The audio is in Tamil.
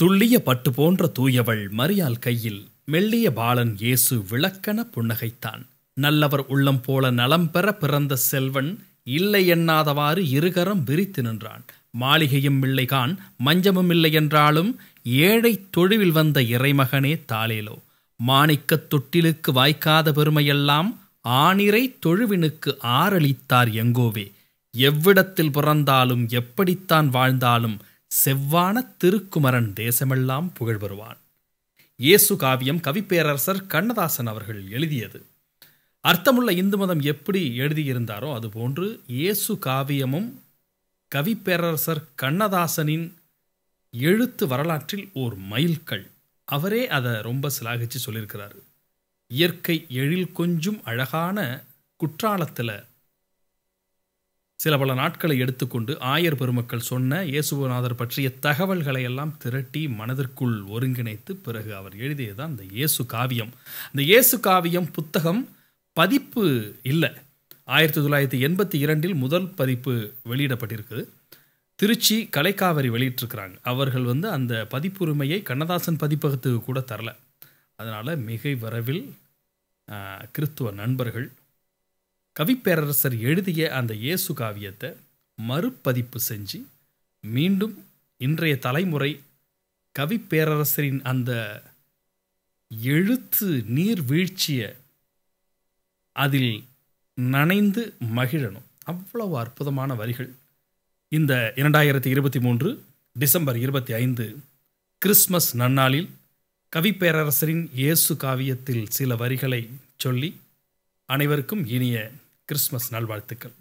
துள்ளிய பட்டு போன்ற தூயவள் மரியால் கையில் மெல்லிய பாலன் இயேசு விளக்கன புன்னகைத்தான் நல்லவர் உள்ளம் போல நலம் பெற பிறந்த செல்வன் இல்லை எண்ணாதவாறு இருகரம் விரித்து நின்றான் மாளிகையும் இல்லைகான் மஞ்சமும் இல்லை என்றாலும் ஏழை தொழுவில் வந்த இறைமகனே தாளேலோ மாணிக்கத் தொட்டிலுக்கு வாய்க்காத பெருமையெல்லாம் ஆணிரை தொழுவினுக்கு ஆரளித்தார் எங்கோவே எவ்விடத்தில் பிறந்தாலும் எப்படித்தான் வாழ்ந்தாலும் செவ்வான திருக்குமரன் தேசமெல்லாம் புகழ் பெறுவான் இயேசு காவியம் கவிப்பேரரசர் கண்ணதாசன் அவர்கள் எழுதியது அர்த்தமுள்ள இந்து மதம் எப்படி எழுதியிருந்தாரோ அதுபோன்று இயேசு காவியமும் கவிப்பேரரசர் கண்ணதாசனின் எழுத்து வரலாற்றில் ஓர் மயில்கள் அவரே அதை ரொம்ப சிலாகிச்சு சொல்லியிருக்கிறார் இயற்கை எழில் கொஞ்சம் அழகான குற்றாலத்தில் சில பல நாட்களை எடுத்துக்கொண்டு ஆயர் பெருமக்கள் சொன்ன இயேசுநாதர் பற்றிய தகவல்களை எல்லாம் திரட்டி மனதிற்குள் ஒருங்கிணைத்து பிறகு அவர் எழுதியதுதான் அந்த இயேசு காவியம் அந்த இயேசு காவியம் புத்தகம் பதிப்பு இல்லை ஆயிரத்தி தொள்ளாயிரத்தி எண்பத்தி இரண்டில் முதல் பதிப்பு வெளியிடப்பட்டிருக்குது திருச்சி கலைக்காவரி வெளியிட்டிருக்கிறாங்க அவர்கள் வந்து அந்த பதிப்புரிமையை கண்ணதாசன் பதிப்பகத்துக்கு கூட தரல அதனால் மிகை வரவில் கிறிஸ்துவ நண்பர்கள் கவிப்பேரரசர் எழுதிய அந்த இயேசு காவியத்தை மறுபதிப்பு செஞ்சு மீண்டும் இன்றைய தலைமுறை கவிப்பேரரசரின் அந்த எழுத்து நீர் அதில் நனைந்து மகிழணும் அவ்வளவு அற்புதமான வரிகள் இந்த இரண்டாயிரத்தி இருபத்தி மூன்று டிசம்பர் இருபத்தி ஐந்து கிறிஸ்மஸ் நன்னாளில் கவிப்பேரரசரின் இயேசு காவியத்தில் சில வரிகளை சொல்லி அனைவருக்கும் இனிய கிறிஸ்மஸ் நல்வாழ்த்துக்கள்